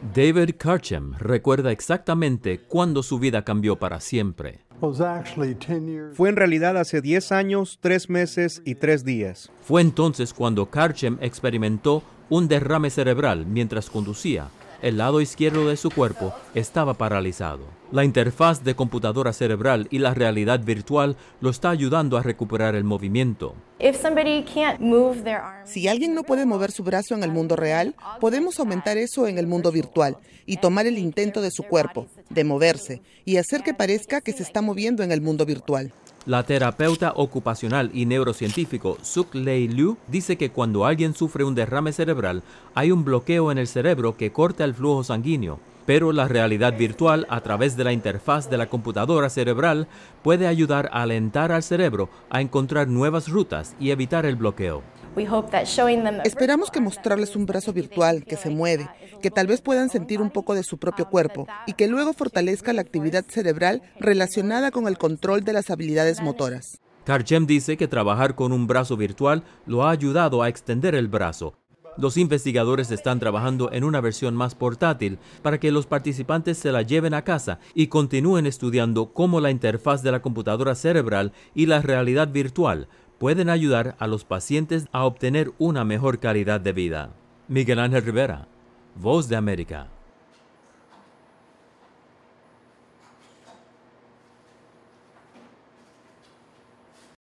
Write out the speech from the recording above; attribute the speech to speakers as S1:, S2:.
S1: David Karchem recuerda exactamente cuando su vida cambió para siempre.
S2: Fue en realidad hace 10 años, 3 meses y 3
S1: días. Fue entonces cuando Karchem experimentó un derrame cerebral mientras conducía el lado izquierdo de su cuerpo estaba paralizado. La interfaz de computadora cerebral y la realidad virtual lo está ayudando a recuperar el movimiento.
S2: Si alguien no puede mover su brazo en el mundo real, podemos aumentar eso en el mundo virtual y tomar el intento de su cuerpo, de moverse, y hacer que parezca que se está moviendo en el mundo virtual.
S1: La terapeuta ocupacional y neurocientífico Suk Lei Liu dice que cuando alguien sufre un derrame cerebral, hay un bloqueo en el cerebro que corta el flujo sanguíneo. Pero la realidad virtual a través de la interfaz de la computadora cerebral puede ayudar a alentar al cerebro a encontrar nuevas rutas y evitar el bloqueo.
S2: Esperamos que mostrarles un brazo virtual que se mueve, que tal vez puedan sentir un poco de su propio cuerpo y que luego fortalezca la actividad cerebral relacionada con el control de las habilidades motoras.
S1: Karchem dice que trabajar con un brazo virtual lo ha ayudado a extender el brazo. Los investigadores están trabajando en una versión más portátil para que los participantes se la lleven a casa y continúen estudiando cómo la interfaz de la computadora cerebral y la realidad virtual pueden ayudar a los pacientes a obtener una mejor calidad de vida. Miguel Ángel Rivera, Voz de América.